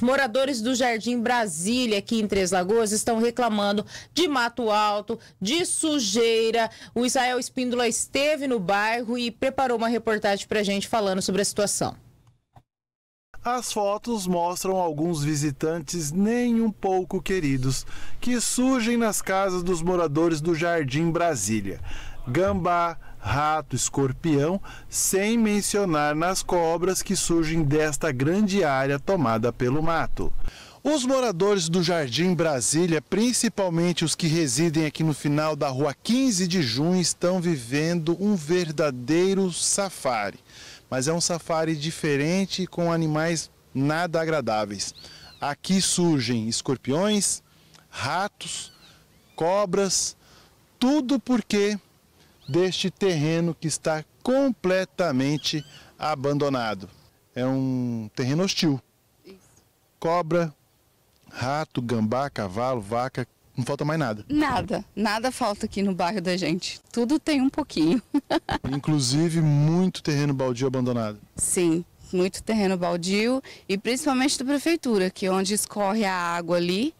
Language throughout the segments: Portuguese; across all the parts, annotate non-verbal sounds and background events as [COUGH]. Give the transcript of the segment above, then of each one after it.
Moradores do Jardim Brasília, aqui em Três Lagoas, estão reclamando de mato alto, de sujeira. O Israel Espíndola esteve no bairro e preparou uma reportagem para a gente falando sobre a situação. As fotos mostram alguns visitantes nem um pouco queridos que surgem nas casas dos moradores do Jardim Brasília gambá, rato, escorpião, sem mencionar nas cobras que surgem desta grande área tomada pelo mato. Os moradores do Jardim Brasília, principalmente os que residem aqui no final da rua 15 de junho, estão vivendo um verdadeiro safari. Mas é um safari diferente com animais nada agradáveis. Aqui surgem escorpiões, ratos, cobras, tudo porque deste terreno que está completamente abandonado. É um terreno hostil. Isso. Cobra, rato, gambá, cavalo, vaca, não falta mais nada. Nada, nada falta aqui no bairro da gente. Tudo tem um pouquinho. [LAUGHS] Inclusive muito terreno baldio abandonado. Sim, muito terreno baldio e principalmente da prefeitura, que é onde escorre a água ali,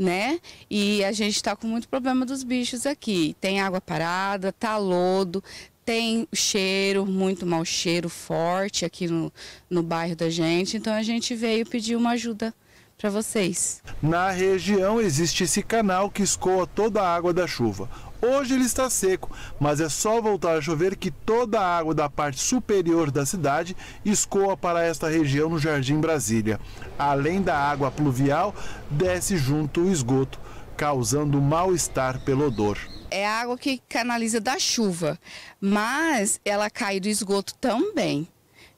né? E a gente está com muito problema dos bichos aqui. Tem água parada, tá lodo, tem cheiro, muito mau cheiro forte aqui no, no bairro da gente. Então a gente veio pedir uma ajuda para vocês. Na região existe esse canal que escoa toda a água da chuva. Hoje ele está seco, mas é só voltar a chover que toda a água da parte superior da cidade escoa para esta região no Jardim Brasília. Além da água pluvial, desce junto o esgoto, causando mal-estar pelo odor. É água que canaliza da chuva, mas ela cai do esgoto também.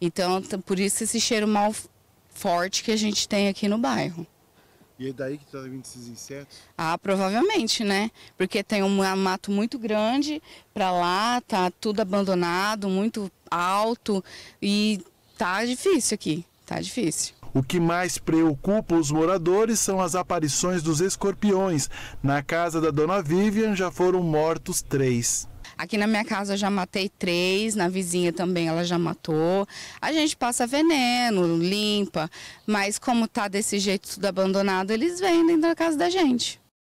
Então, por isso esse cheiro mal forte que a gente tem aqui no bairro. E é daí que está vindo esses insetos? Ah, provavelmente, né? Porque tem um mato muito grande para lá, tá tudo abandonado, muito alto e tá difícil aqui, tá difícil. O que mais preocupa os moradores são as aparições dos escorpiões. Na casa da dona Vivian já foram mortos três. Aqui na minha casa eu já matei três, na vizinha também ela já matou. A gente passa veneno, limpa, mas como tá desse jeito tudo abandonado, eles vendem da casa da gente.